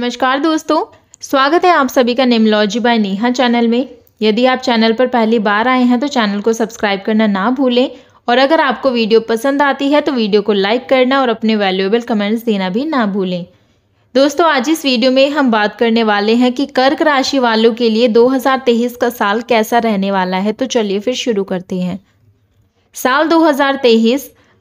नमस्कार दोस्तों स्वागत है आप सभी का नेमलॉजी बाय नेहा चैनल में यदि आप चैनल पर पहली बार आए हैं तो चैनल को सब्सक्राइब करना ना भूलें और अगर आपको वीडियो पसंद आती है तो वीडियो को लाइक करना और अपने वैल्यूएबल कमेंट्स देना भी ना भूलें दोस्तों आज इस वीडियो में हम बात करने वाले हैं कि कर्क राशि वालों के लिए दो का साल कैसा रहने वाला है तो चलिए फिर शुरू करते हैं साल दो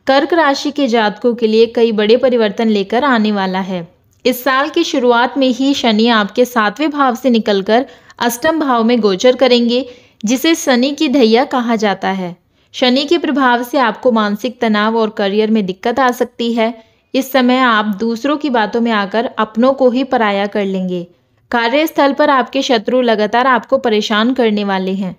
कर्क राशि के जातकों के लिए कई बड़े परिवर्तन लेकर आने वाला है इस साल की शुरुआत में ही शनि आपके सातवें भाव से निकलकर अष्टम भाव में गोचर करेंगे जिसे शनि की धैया कहा जाता है शनि के प्रभाव से आपको मानसिक तनाव और करियर में दिक्कत आ सकती है इस समय आप दूसरों की बातों में आकर अपनों को ही पराया कर लेंगे कार्यस्थल पर आपके शत्रु लगातार आपको परेशान करने वाले हैं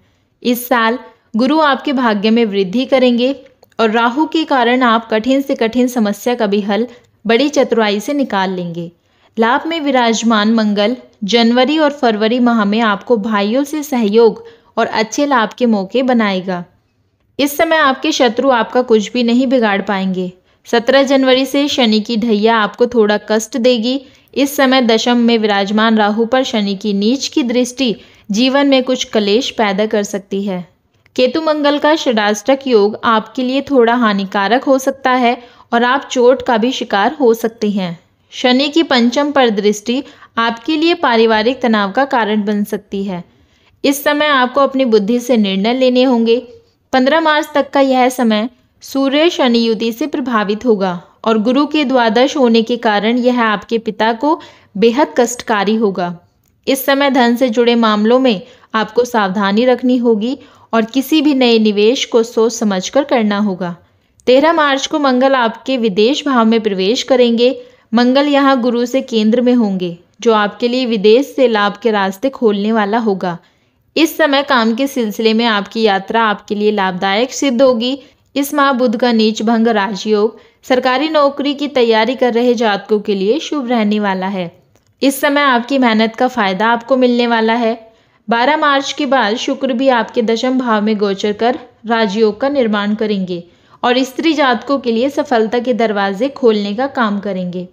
इस साल गुरु आपके भाग्य में वृद्धि करेंगे और राहु के कारण आप कठिन से कठिन समस्या का भी हल बड़ी चतुराई से निकाल लेंगे लाभ में विराजमान मंगल जनवरी और फरवरी माह में आपको भाइयों से सहयोग और अच्छे लाभ के मौके बनाएगा इस समय आपके शत्रु आपका कुछ भी नहीं बिगाड़ पाएंगे सत्रह जनवरी से शनि की ढैया आपको थोड़ा कष्ट देगी इस समय दशम में विराजमान राहु पर शनि की नीच की दृष्टि जीवन में कुछ कलेश पैदा कर सकती है केतु मंगल का षडाष्टक योग आपके लिए थोड़ा हानिकारक हो सकता है और आप चोट का भी शिकार हो सकते हैं शनि की पंचम पर दृष्टि आपके लिए पारिवारिक तनाव का कारण बन सकती है इस समय आपको अपनी बुद्धि से निर्णय लेने होंगे पंद्रह मार्च तक का यह समय सूर्य शनि युति से प्रभावित होगा और गुरु के द्वादश होने के कारण यह आपके पिता को बेहद कष्टकारी होगा इस समय धन से जुड़े मामलों में आपको सावधानी रखनी होगी और किसी भी नए निवेश को सोच समझकर करना होगा तेरह मार्च को मंगल आपके विदेश भाव में प्रवेश करेंगे मंगल यहाँ गुरु से केंद्र में होंगे जो आपके लिए विदेश से लाभ के रास्ते खोलने वाला होगा इस समय काम के सिलसिले में आपकी यात्रा आपके लिए लाभदायक सिद्ध होगी इस माह बुध का नीच भंग राजयोग सरकारी नौकरी की तैयारी कर रहे जातकों के लिए शुभ रहने वाला है इस समय आपकी मेहनत का फायदा आपको मिलने वाला है 12 मार्च के बाद शुक्र भी आपके दशम भाव में गोचर कर राजयोग का निर्माण करेंगे और स्त्री जातकों के लिए सफलता के दरवाजे खोलने का काम करेंगे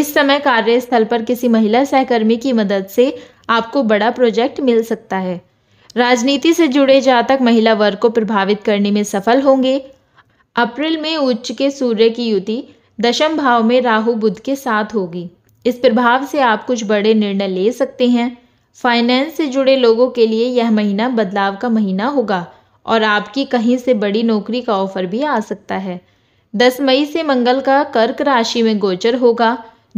इस समय कार्यस्थल पर किसी महिला सहकर्मी की मदद से आपको बड़ा प्रोजेक्ट मिल सकता है राजनीति से जुड़े जातक महिला वर्ग को प्रभावित करने में सफल होंगे अप्रैल में उच्च के सूर्य की युति दशम भाव में राहु बुध के साथ होगी इस प्रभाव से आप कुछ बड़े निर्णय ले सकते हैं फाइनेंस से जुड़े लोगों के लिए यह महीना बदलाव का महीना होगा और आपकी कहीं से बड़ी नौकरी का ऑफर भी आ सकता है दस मई से मंगल का कर्क राशि में गोचर होगा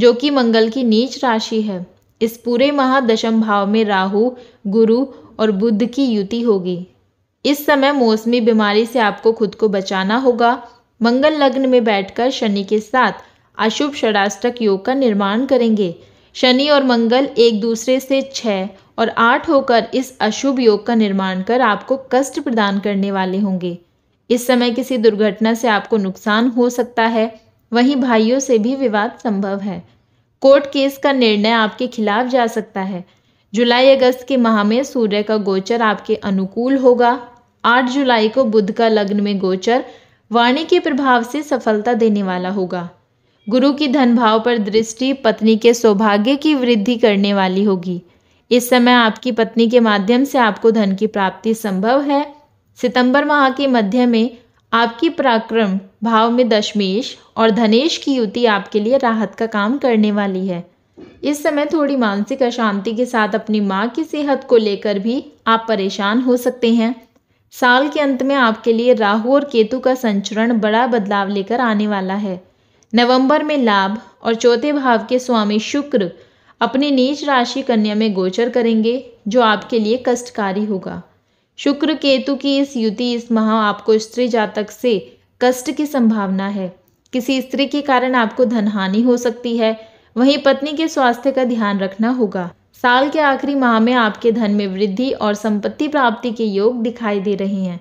जो कि मंगल की नीच राशि है इस पूरे माह दशम भाव में राहु गुरु और बुद्ध की युति होगी इस समय मौसमी बीमारी से आपको खुद को बचाना होगा मंगल लग्न में बैठकर शनि के साथ अशुभ षडाष्टक योग का निर्माण करेंगे शनि और मंगल एक दूसरे से छः और आठ होकर इस अशुभ योग का निर्माण कर आपको कष्ट प्रदान करने वाले होंगे इस समय किसी दुर्घटना से आपको नुकसान हो सकता है वहीं भाइयों से भी विवाद संभव है कोर्ट केस का निर्णय आपके खिलाफ जा सकता है जुलाई अगस्त के माह में सूर्य का गोचर आपके अनुकूल होगा 8 जुलाई को बुध का लग्न में गोचर वाणी के प्रभाव से सफलता देने वाला होगा गुरु की धन भाव पर दृष्टि पत्नी के सौभाग्य की वृद्धि करने वाली होगी इस समय आपकी पत्नी के माध्यम से आपको धन की प्राप्ति संभव है सितंबर माह के मध्य में आपकी पराक्रम भाव में दशमेश और धनेश की युति आपके लिए राहत का काम करने वाली है इस समय थोड़ी मानसिक अशांति के साथ अपनी माँ की सेहत को लेकर भी आप परेशान हो सकते हैं साल के अंत में आपके लिए राहु और केतु का संचरण बड़ा बदलाव लेकर आने वाला है नवंबर में लाभ और चौथे भाव के स्वामी शुक्र अपनी नीच राशि कन्या में गोचर करेंगे जो आपके लिए कष्टकारी होगा शुक्र केतु की इस युति इस माह आपको स्त्री जातक से कष्ट की संभावना है किसी स्त्री के कारण आपको धनहानि हो सकती है वहीं पत्नी के स्वास्थ्य का ध्यान रखना होगा साल के आखिरी माह में आपके धन में वृद्धि और संपत्ति प्राप्ति के योग दिखाई दे रहे हैं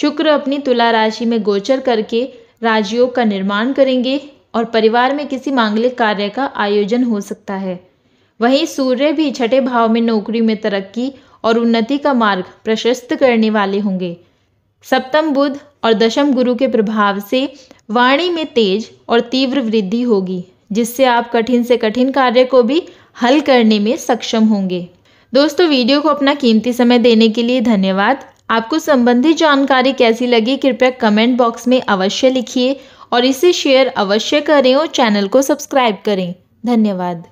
शुक्र अपनी तुला राशि में गोचर करके राजयोग का निर्माण करेंगे और परिवार में किसी मांगलिक कार्य का आयोजन हो सकता है वहीं सूर्य भी छठे भाव में नौकरी में तरक्की और उन्नति का मार्ग प्रशस्त करने वाले होंगे सप्तम बुध और दशम गुरु के प्रभाव से वाणी में तेज और तीव्र वृद्धि होगी जिससे आप कठिन से कठिन कार्य को भी हल करने में सक्षम होंगे दोस्तों वीडियो को अपना कीमती समय देने के लिए धन्यवाद आपको संबंधित जानकारी कैसी लगी कृपया कमेंट बॉक्स में अवश्य लिखिए और इसे शेयर अवश्य करें और चैनल को सब्सक्राइब करें धन्यवाद